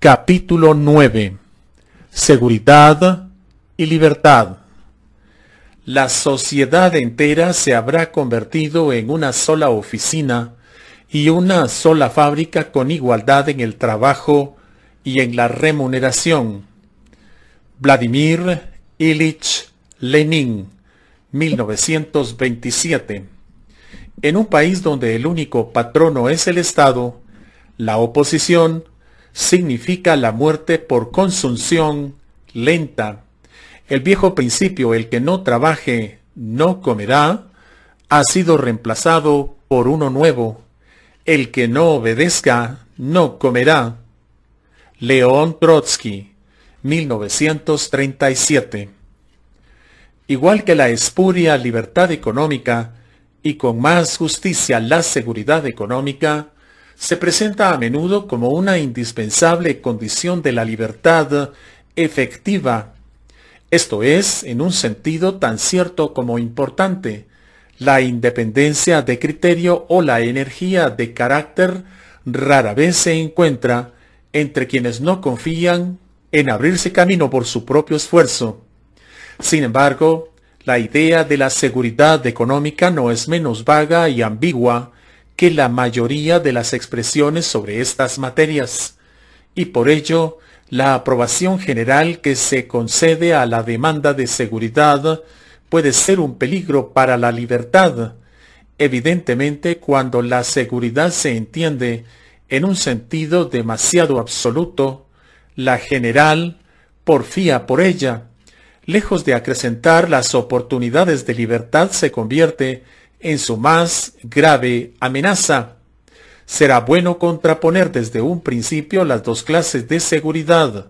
Capítulo 9. Seguridad y libertad. La sociedad entera se habrá convertido en una sola oficina y una sola fábrica con igualdad en el trabajo y en la remuneración. Vladimir Ilich Lenin, 1927. En un país donde el único patrono es el Estado, la oposición significa la muerte por consunción lenta. El viejo principio, el que no trabaje, no comerá, ha sido reemplazado por uno nuevo. El que no obedezca, no comerá. León Trotsky, 1937. Igual que la espuria libertad económica y con más justicia la seguridad económica, se presenta a menudo como una indispensable condición de la libertad efectiva. Esto es, en un sentido tan cierto como importante, la independencia de criterio o la energía de carácter rara vez se encuentra entre quienes no confían en abrirse camino por su propio esfuerzo. Sin embargo, la idea de la seguridad económica no es menos vaga y ambigua que la mayoría de las expresiones sobre estas materias, y por ello la aprobación general que se concede a la demanda de seguridad puede ser un peligro para la libertad, evidentemente cuando la seguridad se entiende en un sentido demasiado absoluto, la general porfía por ella. Lejos de acrecentar las oportunidades de libertad se convierte en su más grave amenaza. Será bueno contraponer desde un principio las dos clases de seguridad,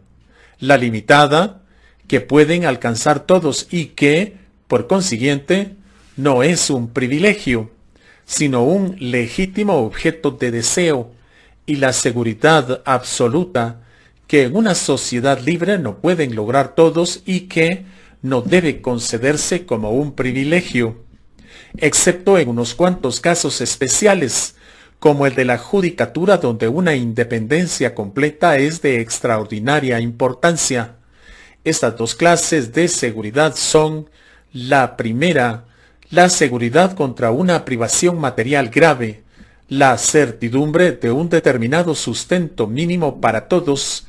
la limitada, que pueden alcanzar todos y que, por consiguiente, no es un privilegio, sino un legítimo objeto de deseo, y la seguridad absoluta, que en una sociedad libre no pueden lograr todos y que no debe concederse como un privilegio excepto en unos cuantos casos especiales, como el de la judicatura donde una independencia completa es de extraordinaria importancia. Estas dos clases de seguridad son, la primera, la seguridad contra una privación material grave, la certidumbre de un determinado sustento mínimo para todos,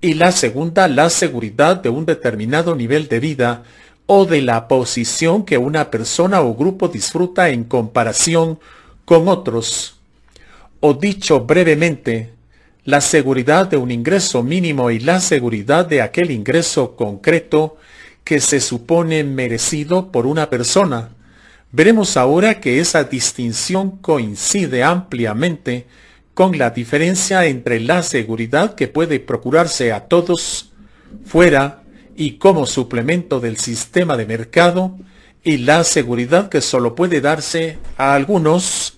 y la segunda, la seguridad de un determinado nivel de vida o de la posición que una persona o grupo disfruta en comparación con otros. O dicho brevemente, la seguridad de un ingreso mínimo y la seguridad de aquel ingreso concreto que se supone merecido por una persona. Veremos ahora que esa distinción coincide ampliamente con la diferencia entre la seguridad que puede procurarse a todos fuera y como suplemento del sistema de mercado y la seguridad que solo puede darse a algunos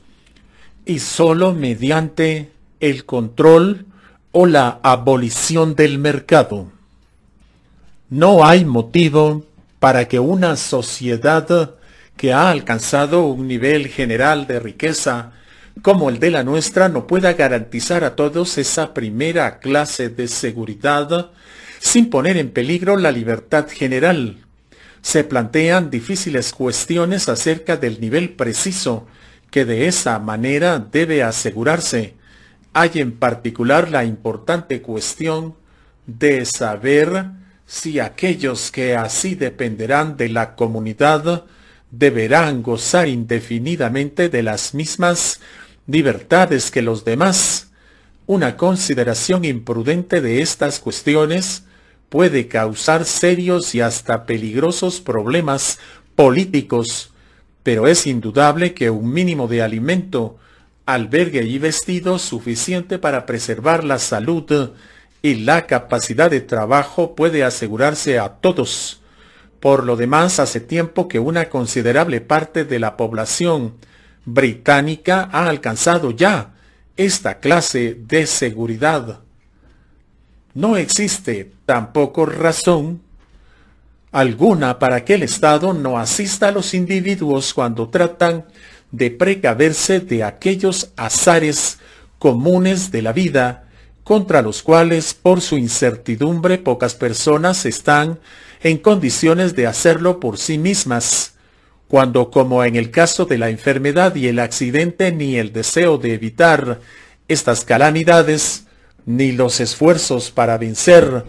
y solo mediante el control o la abolición del mercado. No hay motivo para que una sociedad que ha alcanzado un nivel general de riqueza como el de la nuestra no pueda garantizar a todos esa primera clase de seguridad sin poner en peligro la libertad general. Se plantean difíciles cuestiones acerca del nivel preciso que de esa manera debe asegurarse. Hay en particular la importante cuestión de saber si aquellos que así dependerán de la comunidad deberán gozar indefinidamente de las mismas libertades que los demás. Una consideración imprudente de estas cuestiones puede causar serios y hasta peligrosos problemas políticos, pero es indudable que un mínimo de alimento, albergue y vestido suficiente para preservar la salud y la capacidad de trabajo puede asegurarse a todos. Por lo demás, hace tiempo que una considerable parte de la población británica ha alcanzado ya esta clase de seguridad. No existe tampoco razón alguna para que el Estado no asista a los individuos cuando tratan de precaverse de aquellos azares comunes de la vida, contra los cuales por su incertidumbre pocas personas están en condiciones de hacerlo por sí mismas, cuando como en el caso de la enfermedad y el accidente ni el deseo de evitar estas calamidades ni los esfuerzos para vencer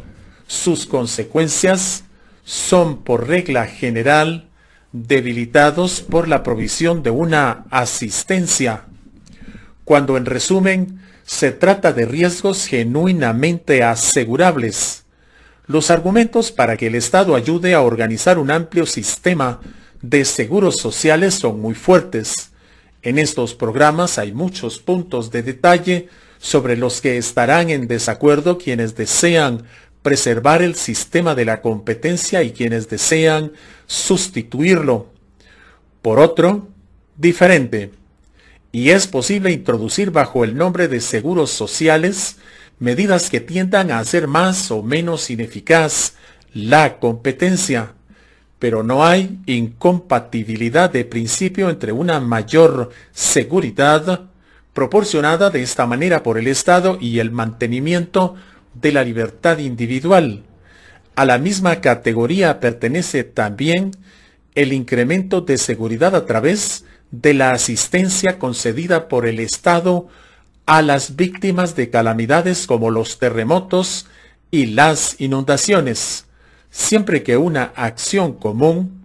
sus consecuencias son por regla general debilitados por la provisión de una asistencia, cuando en resumen se trata de riesgos genuinamente asegurables. Los argumentos para que el Estado ayude a organizar un amplio sistema de seguros sociales son muy fuertes. En estos programas hay muchos puntos de detalle sobre los que estarán en desacuerdo quienes desean preservar el sistema de la competencia y quienes desean sustituirlo por otro diferente. Y es posible introducir bajo el nombre de seguros sociales medidas que tiendan a hacer más o menos ineficaz la competencia. Pero no hay incompatibilidad de principio entre una mayor seguridad proporcionada de esta manera por el Estado y el mantenimiento de la libertad individual. A la misma categoría pertenece también el incremento de seguridad a través de la asistencia concedida por el Estado a las víctimas de calamidades como los terremotos y las inundaciones, siempre que una acción común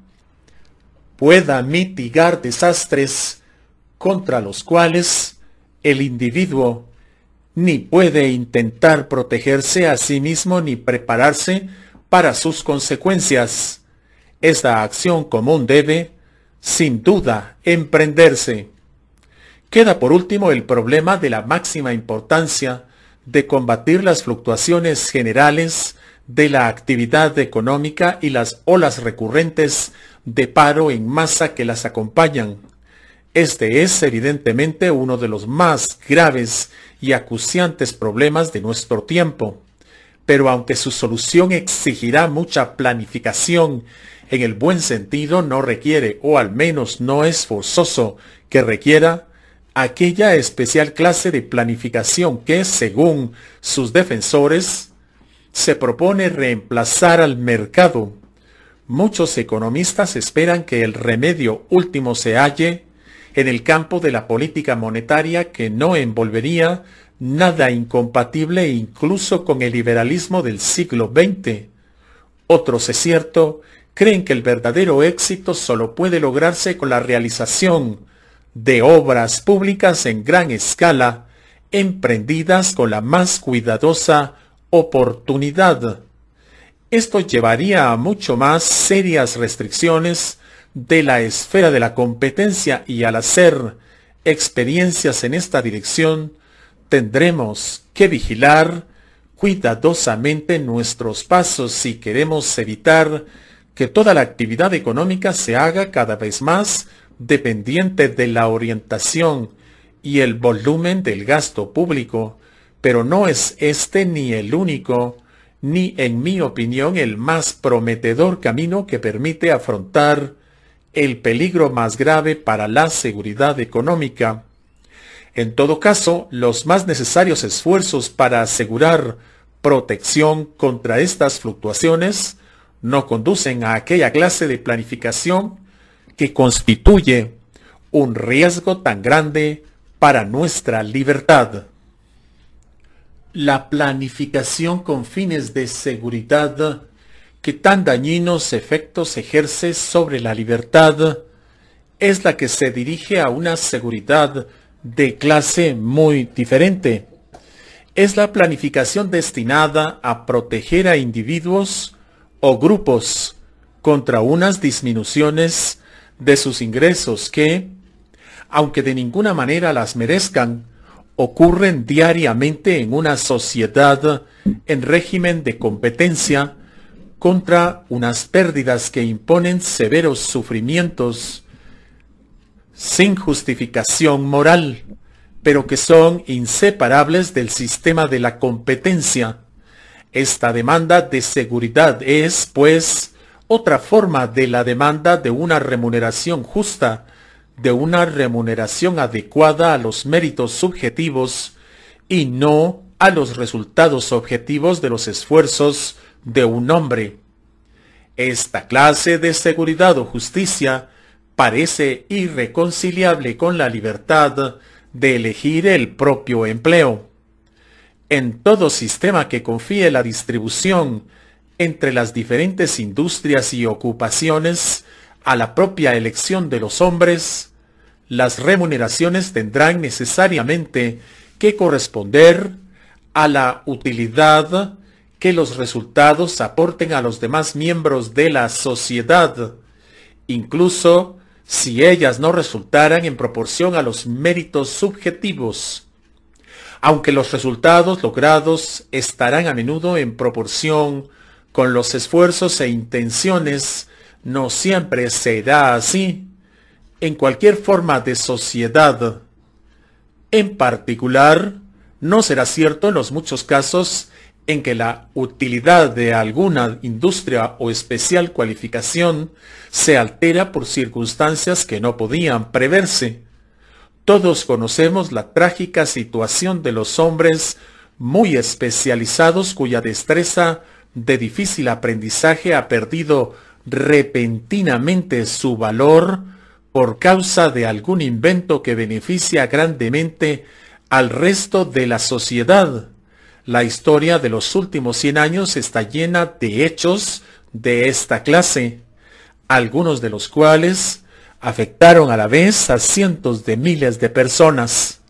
pueda mitigar desastres contra los cuales el individuo ni puede intentar protegerse a sí mismo ni prepararse para sus consecuencias. Esta acción común debe, sin duda, emprenderse. Queda por último el problema de la máxima importancia de combatir las fluctuaciones generales de la actividad económica y las olas recurrentes de paro en masa que las acompañan este es evidentemente uno de los más graves y acuciantes problemas de nuestro tiempo, pero aunque su solución exigirá mucha planificación, en el buen sentido no requiere, o al menos no es forzoso que requiera, aquella especial clase de planificación que, según sus defensores, se propone reemplazar al mercado. Muchos economistas esperan que el remedio último se halle en el campo de la política monetaria que no envolvería nada incompatible incluso con el liberalismo del siglo XX. Otros, es cierto, creen que el verdadero éxito solo puede lograrse con la realización de obras públicas en gran escala, emprendidas con la más cuidadosa oportunidad. Esto llevaría a mucho más serias restricciones de la esfera de la competencia y al hacer experiencias en esta dirección, tendremos que vigilar cuidadosamente nuestros pasos si queremos evitar que toda la actividad económica se haga cada vez más dependiente de la orientación y el volumen del gasto público, pero no es este ni el único, ni en mi opinión el más prometedor camino que permite afrontar el peligro más grave para la seguridad económica. En todo caso, los más necesarios esfuerzos para asegurar protección contra estas fluctuaciones no conducen a aquella clase de planificación que constituye un riesgo tan grande para nuestra libertad. La planificación con fines de seguridad que tan dañinos efectos ejerce sobre la libertad es la que se dirige a una seguridad de clase muy diferente. Es la planificación destinada a proteger a individuos o grupos contra unas disminuciones de sus ingresos que, aunque de ninguna manera las merezcan, ocurren diariamente en una sociedad en régimen de competencia contra unas pérdidas que imponen severos sufrimientos sin justificación moral, pero que son inseparables del sistema de la competencia. Esta demanda de seguridad es, pues, otra forma de la demanda de una remuneración justa, de una remuneración adecuada a los méritos subjetivos y no a los resultados objetivos de los esfuerzos de un hombre. Esta clase de seguridad o justicia parece irreconciliable con la libertad de elegir el propio empleo. En todo sistema que confíe la distribución entre las diferentes industrias y ocupaciones a la propia elección de los hombres, las remuneraciones tendrán necesariamente que corresponder a la utilidad que los resultados aporten a los demás miembros de la sociedad, incluso si ellas no resultaran en proporción a los méritos subjetivos, aunque los resultados logrados estarán a menudo en proporción con los esfuerzos e intenciones, no siempre será así en cualquier forma de sociedad. En particular, no será cierto en los muchos casos en que la utilidad de alguna industria o especial cualificación se altera por circunstancias que no podían preverse. Todos conocemos la trágica situación de los hombres muy especializados cuya destreza de difícil aprendizaje ha perdido repentinamente su valor por causa de algún invento que beneficia grandemente al resto de la sociedad la historia de los últimos 100 años está llena de hechos de esta clase, algunos de los cuales afectaron a la vez a cientos de miles de personas.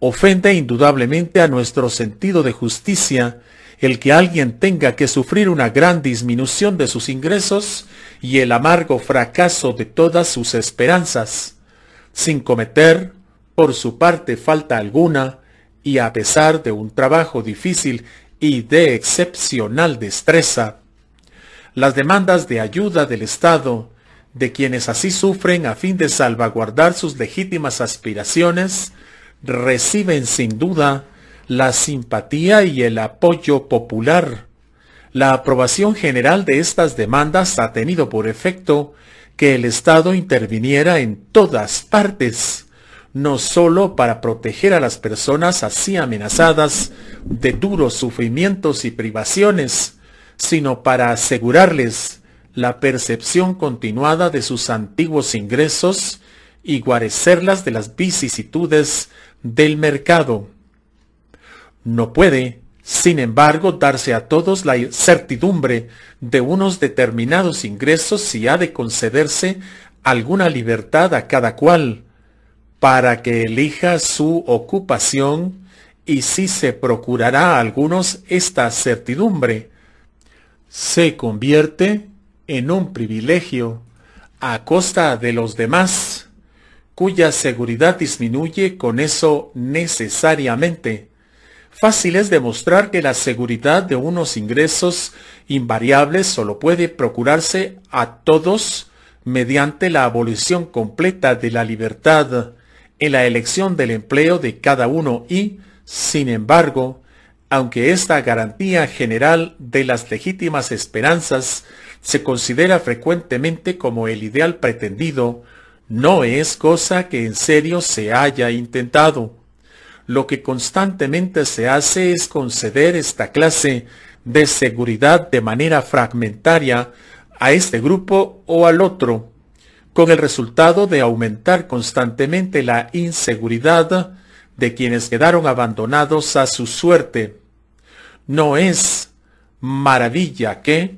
Ofende indudablemente a nuestro sentido de justicia el que alguien tenga que sufrir una gran disminución de sus ingresos y el amargo fracaso de todas sus esperanzas, sin cometer, por su parte, falta alguna, y a pesar de un trabajo difícil y de excepcional destreza, las demandas de ayuda del Estado, de quienes así sufren a fin de salvaguardar sus legítimas aspiraciones, reciben sin duda la simpatía y el apoyo popular. La aprobación general de estas demandas ha tenido por efecto que el Estado interviniera en todas partes no sólo para proteger a las personas así amenazadas de duros sufrimientos y privaciones, sino para asegurarles la percepción continuada de sus antiguos ingresos y guarecerlas de las vicisitudes del mercado. No puede, sin embargo, darse a todos la certidumbre de unos determinados ingresos si ha de concederse alguna libertad a cada cual, para que elija su ocupación y si se procurará a algunos esta certidumbre, se convierte en un privilegio a costa de los demás, cuya seguridad disminuye con eso necesariamente. Fácil es demostrar que la seguridad de unos ingresos invariables solo puede procurarse a todos mediante la abolición completa de la libertad en la elección del empleo de cada uno y, sin embargo, aunque esta garantía general de las legítimas esperanzas se considera frecuentemente como el ideal pretendido, no es cosa que en serio se haya intentado. Lo que constantemente se hace es conceder esta clase de seguridad de manera fragmentaria a este grupo o al otro, con el resultado de aumentar constantemente la inseguridad de quienes quedaron abandonados a su suerte. No es maravilla que,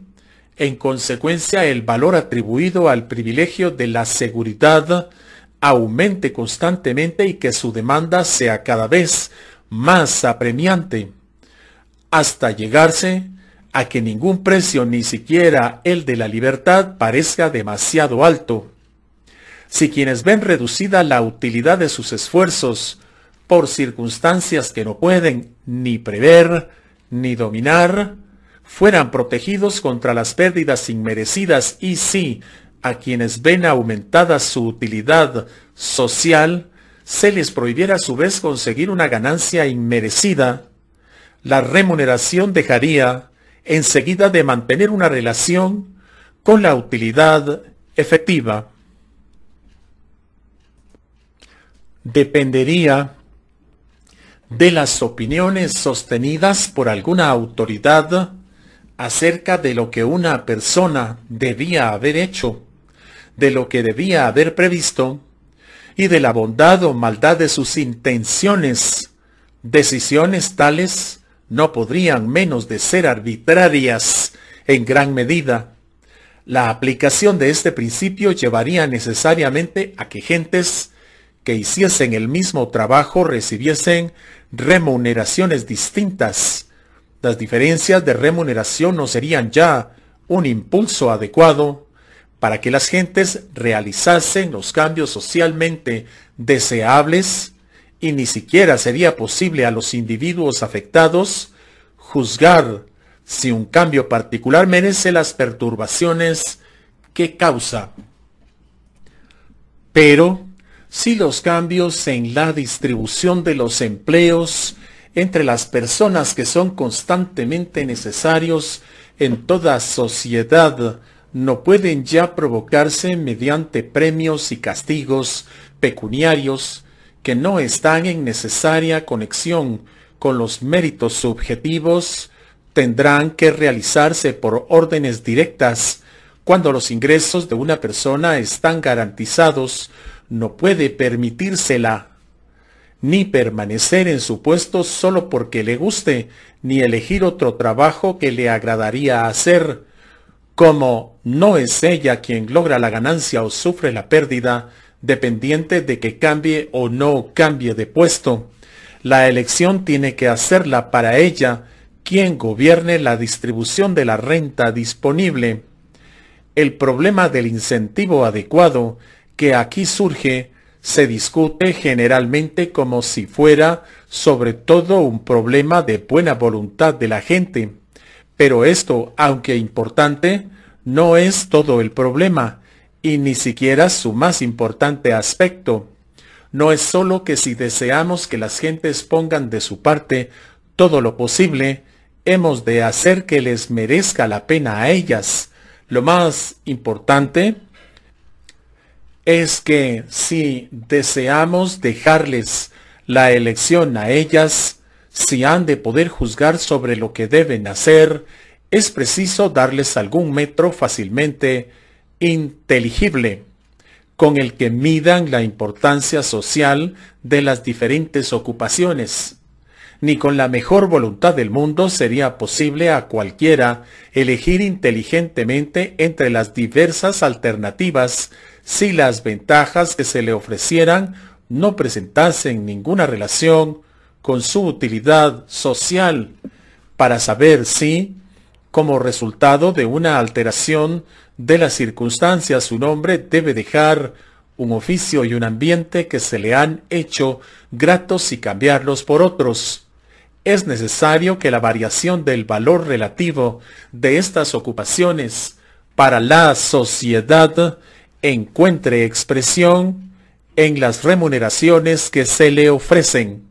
en consecuencia, el valor atribuido al privilegio de la seguridad aumente constantemente y que su demanda sea cada vez más apremiante, hasta llegarse a que ningún precio, ni siquiera el de la libertad, parezca demasiado alto. Si quienes ven reducida la utilidad de sus esfuerzos por circunstancias que no pueden ni prever ni dominar, fueran protegidos contra las pérdidas inmerecidas y si a quienes ven aumentada su utilidad social, se les prohibiera a su vez conseguir una ganancia inmerecida, la remuneración dejaría enseguida de mantener una relación con la utilidad efectiva. dependería de las opiniones sostenidas por alguna autoridad acerca de lo que una persona debía haber hecho, de lo que debía haber previsto, y de la bondad o maldad de sus intenciones. Decisiones tales no podrían menos de ser arbitrarias en gran medida. La aplicación de este principio llevaría necesariamente a que gentes que hiciesen el mismo trabajo recibiesen remuneraciones distintas. Las diferencias de remuneración no serían ya un impulso adecuado para que las gentes realizasen los cambios socialmente deseables y ni siquiera sería posible a los individuos afectados juzgar si un cambio particular merece las perturbaciones que causa. Pero si los cambios en la distribución de los empleos entre las personas que son constantemente necesarios en toda sociedad no pueden ya provocarse mediante premios y castigos pecuniarios que no están en necesaria conexión con los méritos subjetivos, tendrán que realizarse por órdenes directas cuando los ingresos de una persona están garantizados no puede permitírsela, ni permanecer en su puesto solo porque le guste, ni elegir otro trabajo que le agradaría hacer. Como no es ella quien logra la ganancia o sufre la pérdida, dependiente de que cambie o no cambie de puesto. La elección tiene que hacerla para ella quien gobierne la distribución de la renta disponible. El problema del incentivo adecuado que aquí surge se discute generalmente como si fuera sobre todo un problema de buena voluntad de la gente. Pero esto, aunque importante, no es todo el problema, y ni siquiera su más importante aspecto. No es sólo que si deseamos que las gentes pongan de su parte todo lo posible, hemos de hacer que les merezca la pena a ellas. Lo más importante es que si deseamos dejarles la elección a ellas, si han de poder juzgar sobre lo que deben hacer, es preciso darles algún metro fácilmente inteligible, con el que midan la importancia social de las diferentes ocupaciones ni con la mejor voluntad del mundo sería posible a cualquiera elegir inteligentemente entre las diversas alternativas si las ventajas que se le ofrecieran no presentasen ninguna relación con su utilidad social para saber si, como resultado de una alteración de las circunstancias, un hombre debe dejar un oficio y un ambiente que se le han hecho gratos y cambiarlos por otros es necesario que la variación del valor relativo de estas ocupaciones para la sociedad encuentre expresión en las remuneraciones que se le ofrecen.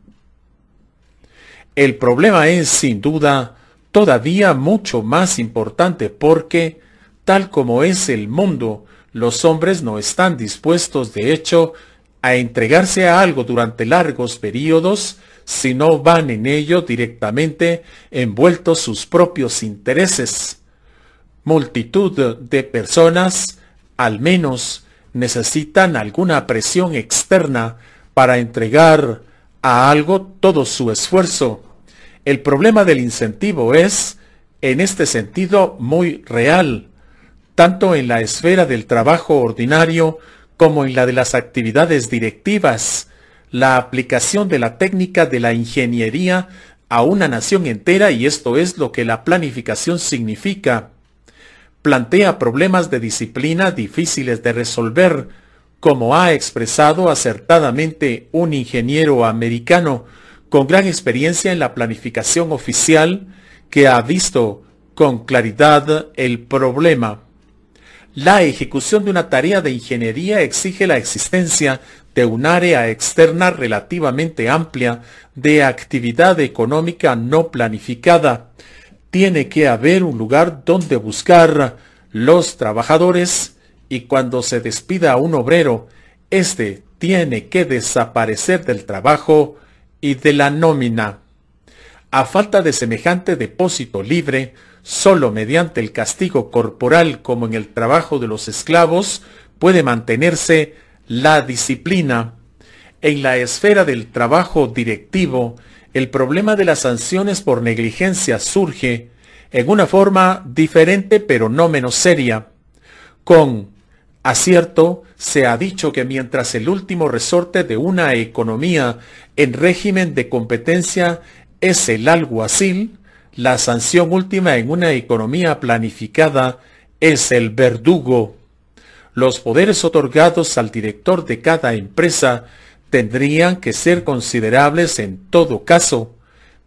El problema es, sin duda, todavía mucho más importante porque, tal como es el mundo, los hombres no están dispuestos, de hecho, a entregarse a algo durante largos periodos si no van en ello directamente envueltos sus propios intereses. Multitud de personas, al menos, necesitan alguna presión externa para entregar a algo todo su esfuerzo. El problema del incentivo es, en este sentido, muy real, tanto en la esfera del trabajo ordinario como en la de las actividades directivas la aplicación de la técnica de la ingeniería a una nación entera y esto es lo que la planificación significa. Plantea problemas de disciplina difíciles de resolver, como ha expresado acertadamente un ingeniero americano con gran experiencia en la planificación oficial que ha visto con claridad el problema. La ejecución de una tarea de ingeniería exige la existencia de un área externa relativamente amplia de actividad económica no planificada. Tiene que haber un lugar donde buscar los trabajadores y cuando se despida a un obrero, éste tiene que desaparecer del trabajo y de la nómina. A falta de semejante depósito libre, sólo mediante el castigo corporal como en el trabajo de los esclavos puede mantenerse la disciplina, en la esfera del trabajo directivo, el problema de las sanciones por negligencia surge en una forma diferente pero no menos seria. Con acierto, se ha dicho que mientras el último resorte de una economía en régimen de competencia es el alguacil, la sanción última en una economía planificada es el verdugo los poderes otorgados al director de cada empresa tendrían que ser considerables en todo caso,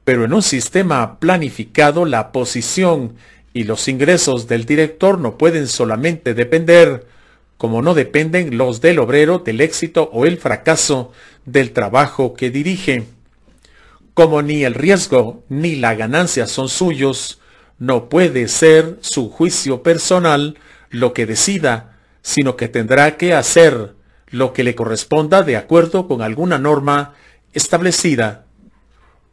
pero en un sistema planificado la posición y los ingresos del director no pueden solamente depender, como no dependen los del obrero del éxito o el fracaso del trabajo que dirige. Como ni el riesgo ni la ganancia son suyos, no puede ser su juicio personal lo que decida sino que tendrá que hacer lo que le corresponda de acuerdo con alguna norma establecida.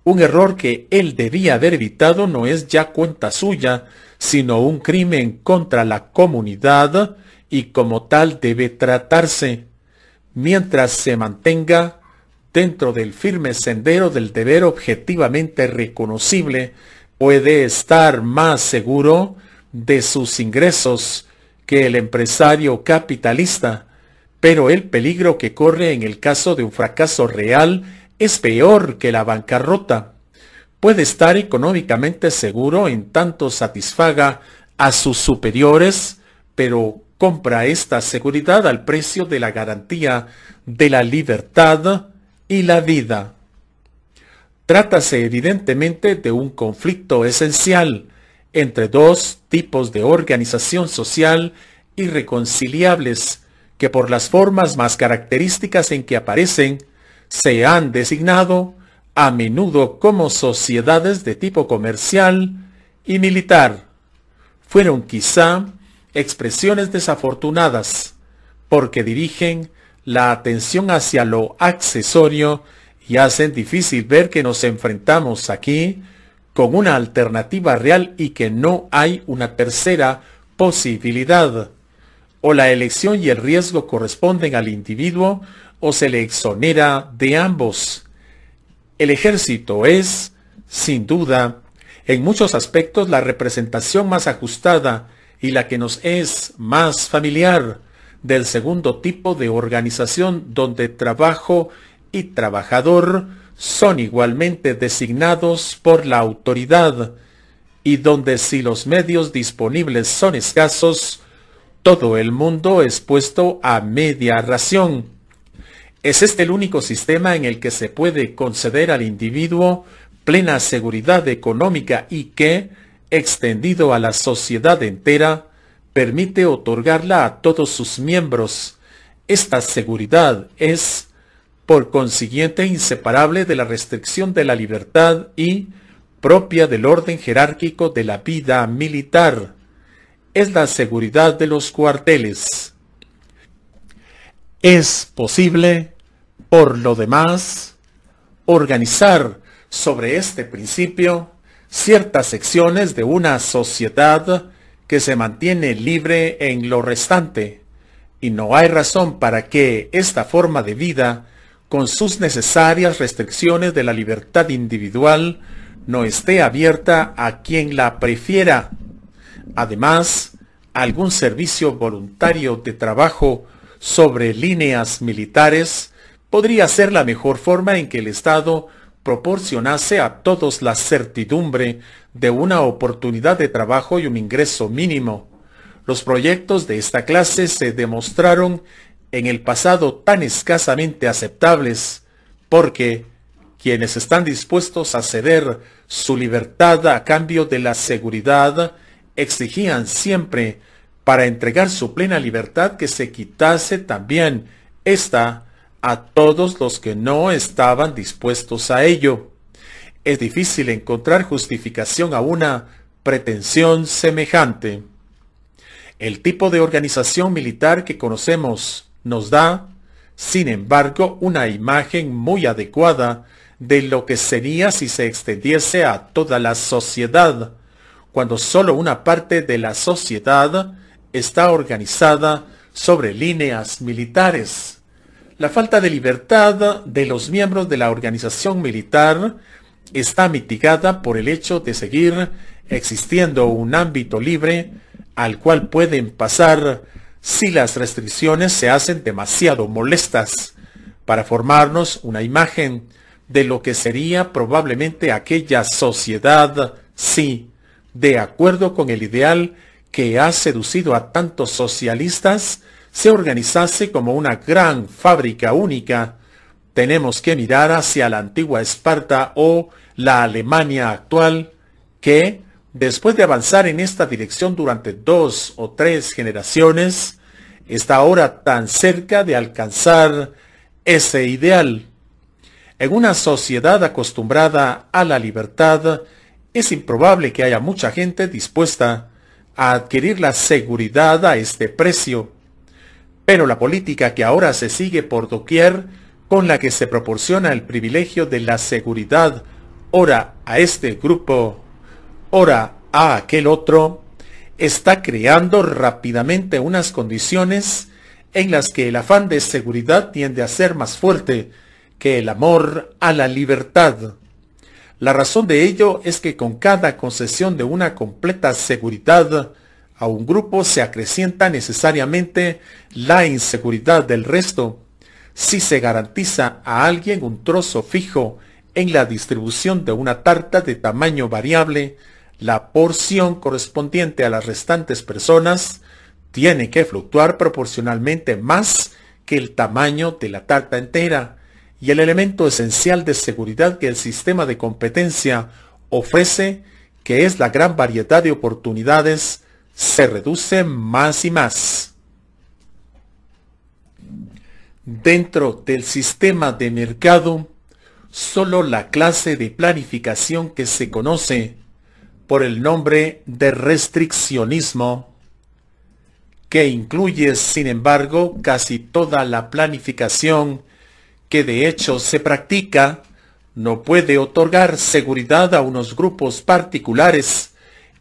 Un error que él debía haber evitado no es ya cuenta suya, sino un crimen contra la comunidad y como tal debe tratarse, mientras se mantenga dentro del firme sendero del deber objetivamente reconocible, puede estar más seguro de sus ingresos que el empresario capitalista, pero el peligro que corre en el caso de un fracaso real es peor que la bancarrota. Puede estar económicamente seguro en tanto satisfaga a sus superiores, pero compra esta seguridad al precio de la garantía de la libertad y la vida. Trátase evidentemente de un conflicto esencial, entre dos tipos de organización social irreconciliables que por las formas más características en que aparecen se han designado a menudo como sociedades de tipo comercial y militar. Fueron quizá expresiones desafortunadas porque dirigen la atención hacia lo accesorio y hacen difícil ver que nos enfrentamos aquí con una alternativa real y que no hay una tercera posibilidad. O la elección y el riesgo corresponden al individuo o se le exonera de ambos. El ejército es, sin duda, en muchos aspectos la representación más ajustada y la que nos es más familiar del segundo tipo de organización donde trabajo y trabajador son igualmente designados por la autoridad y donde si los medios disponibles son escasos, todo el mundo es puesto a media ración. Es este el único sistema en el que se puede conceder al individuo plena seguridad económica y que, extendido a la sociedad entera, permite otorgarla a todos sus miembros. Esta seguridad es por consiguiente inseparable de la restricción de la libertad y propia del orden jerárquico de la vida militar, es la seguridad de los cuarteles. Es posible, por lo demás, organizar sobre este principio ciertas secciones de una sociedad que se mantiene libre en lo restante, y no hay razón para que esta forma de vida con sus necesarias restricciones de la libertad individual, no esté abierta a quien la prefiera. Además, algún servicio voluntario de trabajo sobre líneas militares podría ser la mejor forma en que el Estado proporcionase a todos la certidumbre de una oportunidad de trabajo y un ingreso mínimo. Los proyectos de esta clase se demostraron en el pasado tan escasamente aceptables, porque quienes están dispuestos a ceder su libertad a cambio de la seguridad exigían siempre para entregar su plena libertad que se quitase también esta a todos los que no estaban dispuestos a ello. Es difícil encontrar justificación a una pretensión semejante. El tipo de organización militar que conocemos nos da, sin embargo, una imagen muy adecuada de lo que sería si se extendiese a toda la sociedad, cuando sólo una parte de la sociedad está organizada sobre líneas militares. La falta de libertad de los miembros de la organización militar está mitigada por el hecho de seguir existiendo un ámbito libre al cual pueden pasar si las restricciones se hacen demasiado molestas, para formarnos una imagen de lo que sería probablemente aquella sociedad si, de acuerdo con el ideal que ha seducido a tantos socialistas, se organizase como una gran fábrica única, tenemos que mirar hacia la antigua Esparta o la Alemania actual, que, Después de avanzar en esta dirección durante dos o tres generaciones, está ahora tan cerca de alcanzar ese ideal. En una sociedad acostumbrada a la libertad, es improbable que haya mucha gente dispuesta a adquirir la seguridad a este precio. Pero la política que ahora se sigue por doquier, con la que se proporciona el privilegio de la seguridad, ora a este grupo ora a ah, aquel otro, está creando rápidamente unas condiciones en las que el afán de seguridad tiende a ser más fuerte que el amor a la libertad. La razón de ello es que con cada concesión de una completa seguridad a un grupo se acrecienta necesariamente la inseguridad del resto. Si se garantiza a alguien un trozo fijo en la distribución de una tarta de tamaño variable, la porción correspondiente a las restantes personas tiene que fluctuar proporcionalmente más que el tamaño de la tarta entera y el elemento esencial de seguridad que el sistema de competencia ofrece, que es la gran variedad de oportunidades, se reduce más y más. Dentro del sistema de mercado, solo la clase de planificación que se conoce por el nombre de restriccionismo, que incluye, sin embargo, casi toda la planificación que de hecho se practica, no puede otorgar seguridad a unos grupos particulares.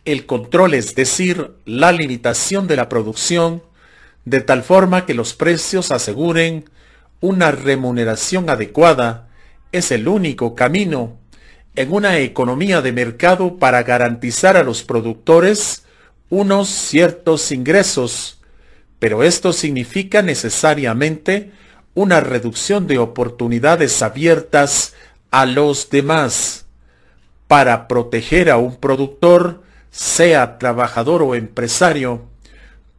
El control, es decir, la limitación de la producción, de tal forma que los precios aseguren una remuneración adecuada, es el único camino en una economía de mercado para garantizar a los productores unos ciertos ingresos, pero esto significa necesariamente una reducción de oportunidades abiertas a los demás. Para proteger a un productor, sea trabajador o empresario,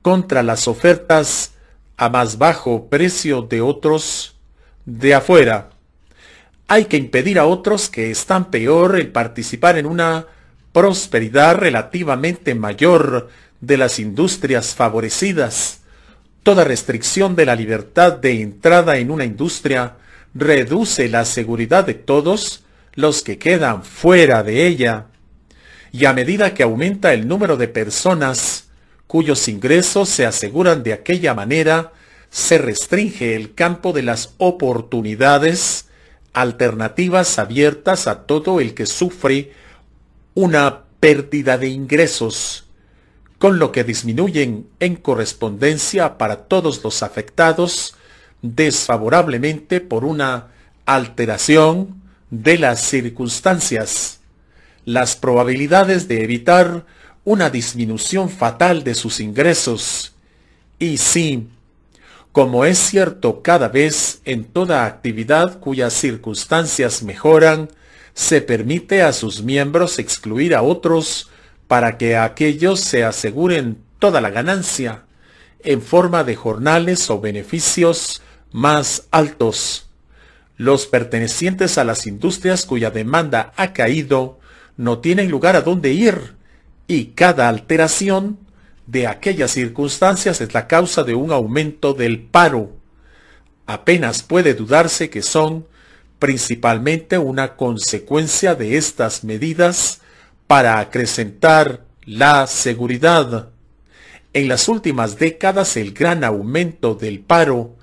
contra las ofertas a más bajo precio de otros de afuera hay que impedir a otros que están peor el participar en una prosperidad relativamente mayor de las industrias favorecidas. Toda restricción de la libertad de entrada en una industria reduce la seguridad de todos los que quedan fuera de ella. Y a medida que aumenta el número de personas cuyos ingresos se aseguran de aquella manera, se restringe el campo de las oportunidades alternativas abiertas a todo el que sufre una pérdida de ingresos, con lo que disminuyen en correspondencia para todos los afectados desfavorablemente por una alteración de las circunstancias, las probabilidades de evitar una disminución fatal de sus ingresos y si como es cierto cada vez en toda actividad cuyas circunstancias mejoran, se permite a sus miembros excluir a otros para que aquellos se aseguren toda la ganancia en forma de jornales o beneficios más altos. Los pertenecientes a las industrias cuya demanda ha caído no tienen lugar a dónde ir y cada alteración de aquellas circunstancias es la causa de un aumento del paro. Apenas puede dudarse que son principalmente una consecuencia de estas medidas para acrecentar la seguridad. En las últimas décadas el gran aumento del paro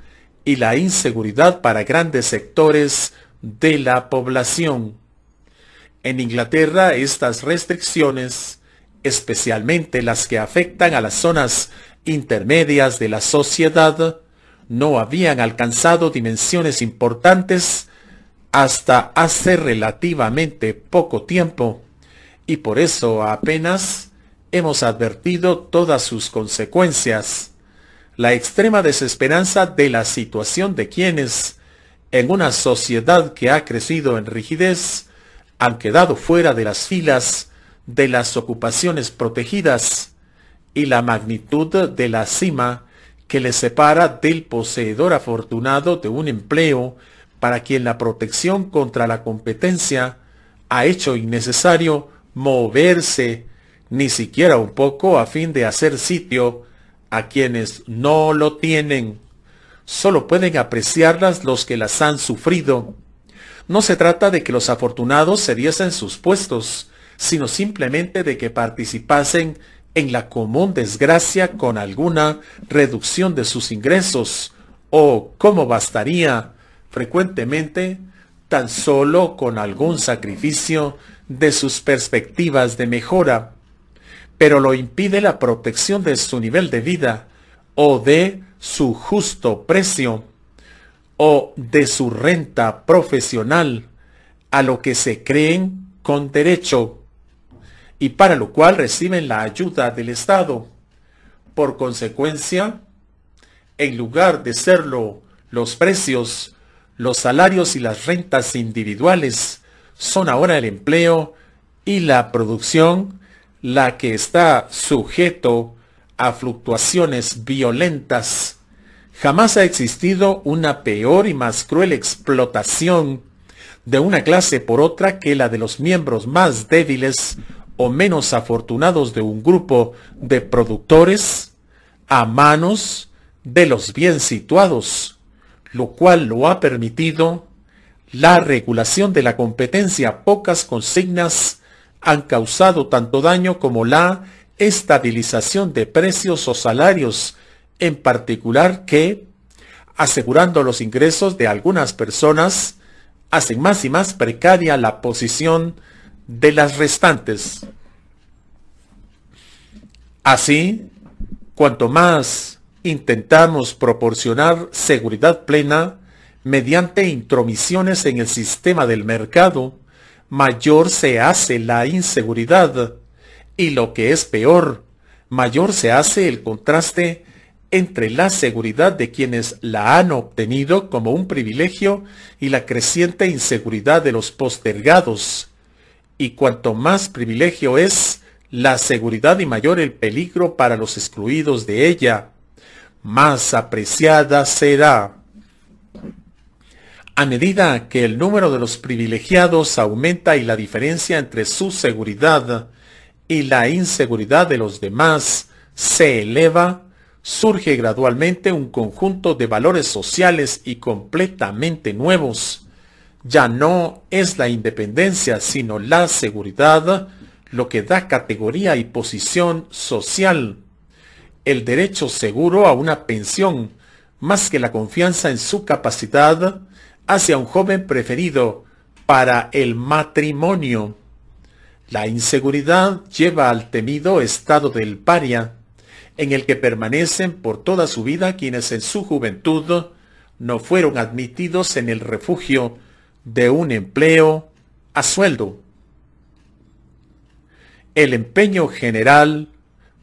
y la inseguridad para grandes sectores de la población. En Inglaterra estas restricciones especialmente las que afectan a las zonas intermedias de la sociedad, no habían alcanzado dimensiones importantes hasta hace relativamente poco tiempo, y por eso apenas hemos advertido todas sus consecuencias. La extrema desesperanza de la situación de quienes, en una sociedad que ha crecido en rigidez, han quedado fuera de las filas de las ocupaciones protegidas y la magnitud de la cima que le separa del poseedor afortunado de un empleo para quien la protección contra la competencia ha hecho innecesario moverse ni siquiera un poco a fin de hacer sitio a quienes no lo tienen. Solo pueden apreciarlas los que las han sufrido. No se trata de que los afortunados se diesen sus puestos, sino simplemente de que participasen en la común desgracia con alguna reducción de sus ingresos, o como bastaría frecuentemente tan solo con algún sacrificio de sus perspectivas de mejora, pero lo impide la protección de su nivel de vida, o de su justo precio, o de su renta profesional, a lo que se creen con derecho y para lo cual reciben la ayuda del Estado. Por consecuencia, en lugar de serlo los precios, los salarios y las rentas individuales, son ahora el empleo y la producción la que está sujeto a fluctuaciones violentas. Jamás ha existido una peor y más cruel explotación de una clase por otra que la de los miembros más débiles o menos afortunados de un grupo de productores a manos de los bien situados, lo cual lo ha permitido la regulación de la competencia. Pocas consignas han causado tanto daño como la estabilización de precios o salarios, en particular que, asegurando los ingresos de algunas personas, hacen más y más precaria la posición de las restantes. Así, cuanto más intentamos proporcionar seguridad plena mediante intromisiones en el sistema del mercado, mayor se hace la inseguridad y lo que es peor, mayor se hace el contraste entre la seguridad de quienes la han obtenido como un privilegio y la creciente inseguridad de los postergados, y cuanto más privilegio es la seguridad y mayor el peligro para los excluidos de ella, más apreciada será. A medida que el número de los privilegiados aumenta y la diferencia entre su seguridad y la inseguridad de los demás se eleva, surge gradualmente un conjunto de valores sociales y completamente nuevos ya no es la independencia, sino la seguridad lo que da categoría y posición social. El derecho seguro a una pensión, más que la confianza en su capacidad, hacia un joven preferido para el matrimonio. La inseguridad lleva al temido estado del paria, en el que permanecen por toda su vida quienes en su juventud no fueron admitidos en el refugio de un empleo a sueldo. El empeño general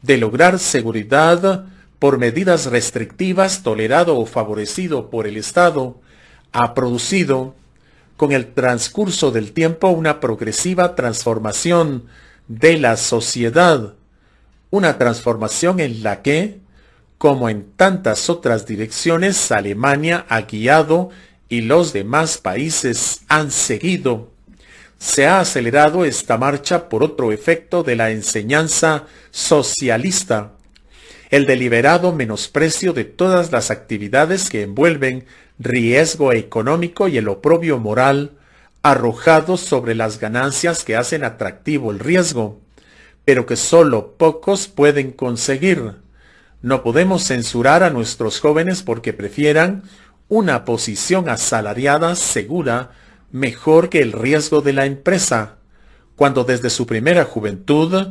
de lograr seguridad por medidas restrictivas tolerado o favorecido por el Estado ha producido con el transcurso del tiempo una progresiva transformación de la sociedad, una transformación en la que, como en tantas otras direcciones, Alemania ha guiado y los demás países han seguido. Se ha acelerado esta marcha por otro efecto de la enseñanza socialista, el deliberado menosprecio de todas las actividades que envuelven riesgo económico y el oprobio moral arrojados sobre las ganancias que hacen atractivo el riesgo, pero que sólo pocos pueden conseguir. No podemos censurar a nuestros jóvenes porque prefieran una posición asalariada segura mejor que el riesgo de la empresa, cuando desde su primera juventud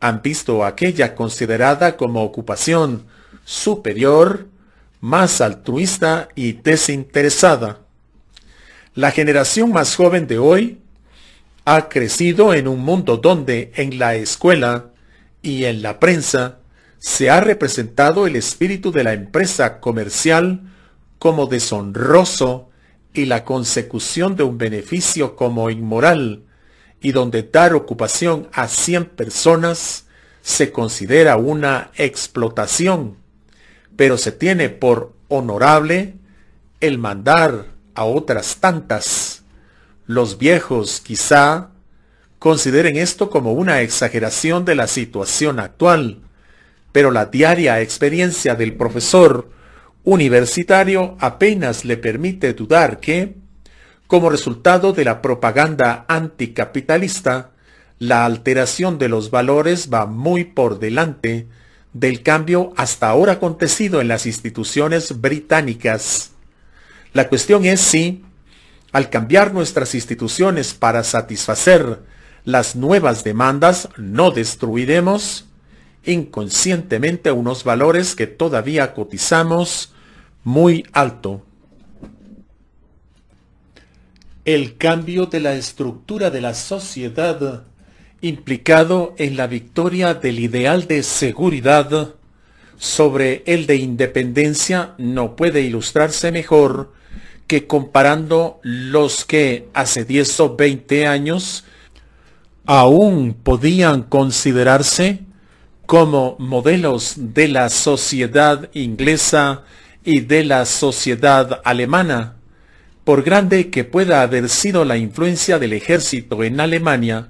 han visto aquella considerada como ocupación superior, más altruista y desinteresada. La generación más joven de hoy ha crecido en un mundo donde en la escuela y en la prensa se ha representado el espíritu de la empresa comercial como deshonroso y la consecución de un beneficio como inmoral, y donde dar ocupación a 100 personas se considera una explotación, pero se tiene por honorable el mandar a otras tantas. Los viejos quizá consideren esto como una exageración de la situación actual, pero la diaria experiencia del profesor universitario apenas le permite dudar que, como resultado de la propaganda anticapitalista, la alteración de los valores va muy por delante del cambio hasta ahora acontecido en las instituciones británicas. La cuestión es si, al cambiar nuestras instituciones para satisfacer las nuevas demandas, no destruiremos inconscientemente unos valores que todavía cotizamos muy alto, el cambio de la estructura de la sociedad implicado en la victoria del ideal de seguridad sobre el de independencia no puede ilustrarse mejor que comparando los que hace 10 o 20 años aún podían considerarse como modelos de la sociedad inglesa y de la sociedad alemana. Por grande que pueda haber sido la influencia del ejército en Alemania,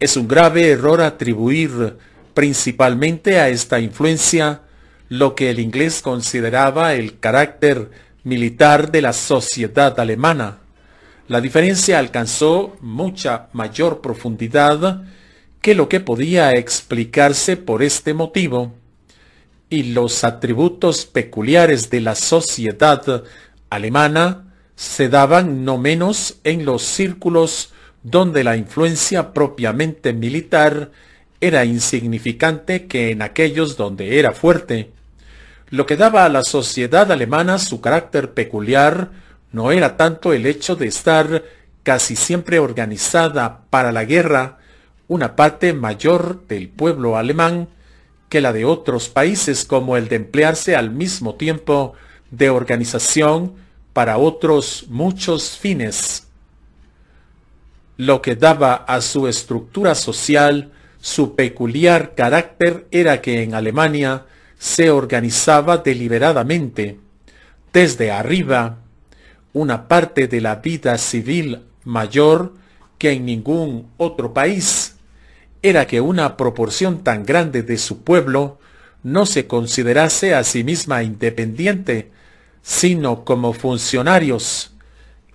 es un grave error atribuir principalmente a esta influencia lo que el inglés consideraba el carácter militar de la sociedad alemana. La diferencia alcanzó mucha mayor profundidad que lo que podía explicarse por este motivo y los atributos peculiares de la sociedad alemana se daban no menos en los círculos donde la influencia propiamente militar era insignificante que en aquellos donde era fuerte. Lo que daba a la sociedad alemana su carácter peculiar no era tanto el hecho de estar casi siempre organizada para la guerra, una parte mayor del pueblo alemán que la de otros países como el de emplearse al mismo tiempo de organización para otros muchos fines, lo que daba a su estructura social su peculiar carácter era que en Alemania se organizaba deliberadamente, desde arriba, una parte de la vida civil mayor que en ningún otro país era que una proporción tan grande de su pueblo no se considerase a sí misma independiente, sino como funcionarios.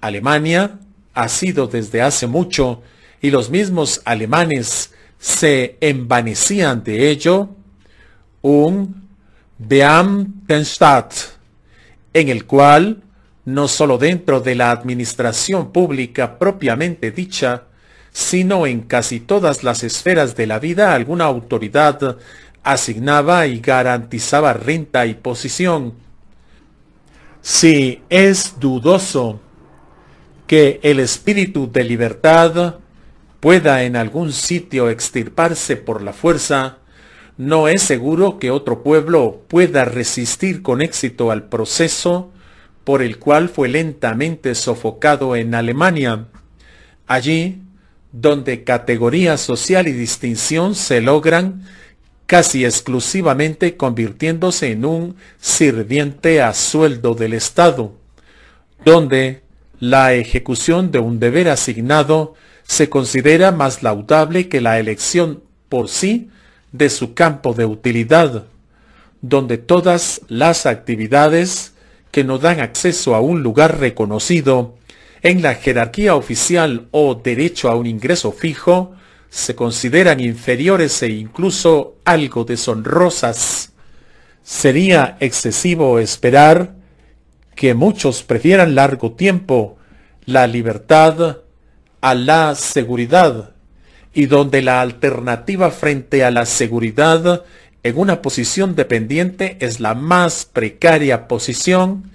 Alemania ha sido desde hace mucho, y los mismos alemanes se envanecían de ello, un Beamtenstaat, en el cual, no sólo dentro de la administración pública propiamente dicha, sino en casi todas las esferas de la vida alguna autoridad asignaba y garantizaba renta y posición. Si es dudoso que el espíritu de libertad pueda en algún sitio extirparse por la fuerza, no es seguro que otro pueblo pueda resistir con éxito al proceso por el cual fue lentamente sofocado en Alemania. Allí, donde categoría social y distinción se logran casi exclusivamente convirtiéndose en un sirviente a sueldo del Estado, donde la ejecución de un deber asignado se considera más laudable que la elección por sí de su campo de utilidad, donde todas las actividades que no dan acceso a un lugar reconocido en la jerarquía oficial o derecho a un ingreso fijo, se consideran inferiores e incluso algo deshonrosas. Sería excesivo esperar que muchos prefieran largo tiempo la libertad a la seguridad, y donde la alternativa frente a la seguridad en una posición dependiente es la más precaria posición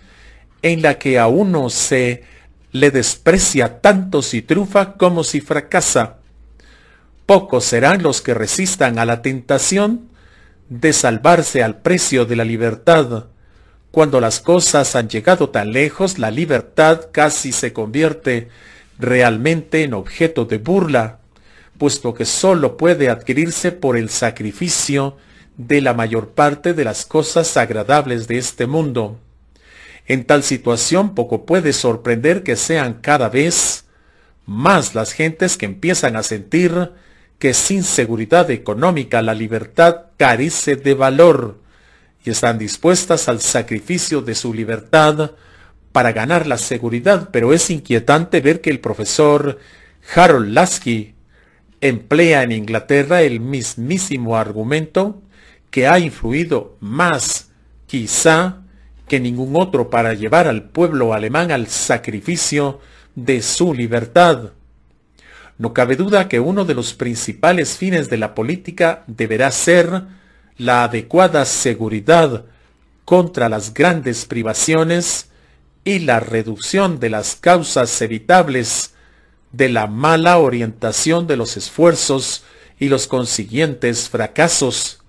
en la que a uno se le desprecia tanto si triunfa como si fracasa. Pocos serán los que resistan a la tentación de salvarse al precio de la libertad. Cuando las cosas han llegado tan lejos, la libertad casi se convierte realmente en objeto de burla, puesto que sólo puede adquirirse por el sacrificio de la mayor parte de las cosas agradables de este mundo. En tal situación poco puede sorprender que sean cada vez más las gentes que empiezan a sentir que sin seguridad económica la libertad carece de valor y están dispuestas al sacrificio de su libertad para ganar la seguridad, pero es inquietante ver que el profesor Harold Lasky emplea en Inglaterra el mismísimo argumento que ha influido más, quizá, que ningún otro para llevar al pueblo alemán al sacrificio de su libertad. No cabe duda que uno de los principales fines de la política deberá ser la adecuada seguridad contra las grandes privaciones y la reducción de las causas evitables de la mala orientación de los esfuerzos y los consiguientes fracasos.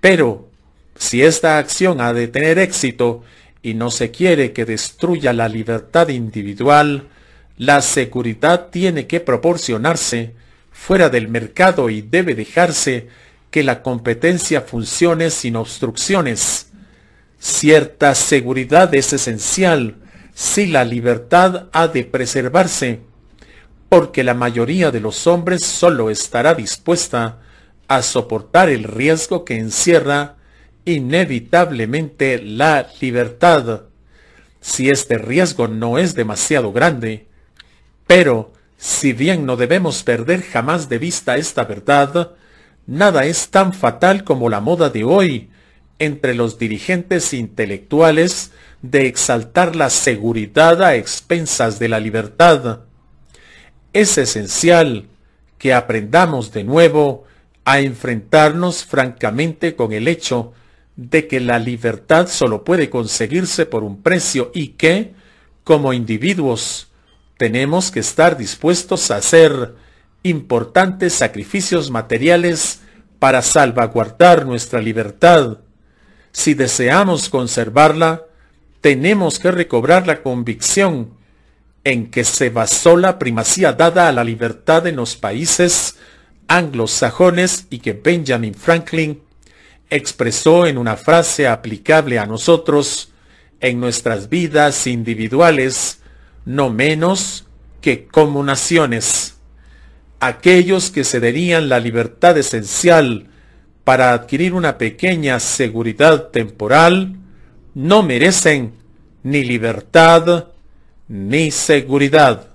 Pero si esta acción ha de tener éxito y no se quiere que destruya la libertad individual, la seguridad tiene que proporcionarse fuera del mercado y debe dejarse que la competencia funcione sin obstrucciones. Cierta seguridad es esencial si la libertad ha de preservarse, porque la mayoría de los hombres solo estará dispuesta a soportar el riesgo que encierra inevitablemente la libertad. Si este riesgo no es demasiado grande, pero si bien no debemos perder jamás de vista esta verdad, nada es tan fatal como la moda de hoy entre los dirigentes intelectuales de exaltar la seguridad a expensas de la libertad. Es esencial que aprendamos de nuevo a enfrentarnos francamente con el hecho de que la libertad solo puede conseguirse por un precio y que, como individuos, tenemos que estar dispuestos a hacer importantes sacrificios materiales para salvaguardar nuestra libertad. Si deseamos conservarla, tenemos que recobrar la convicción en que se basó la primacía dada a la libertad en los países anglosajones y que Benjamin Franklin expresó en una frase aplicable a nosotros, en nuestras vidas individuales, no menos que como naciones. Aquellos que cederían la libertad esencial para adquirir una pequeña seguridad temporal no merecen ni libertad ni seguridad.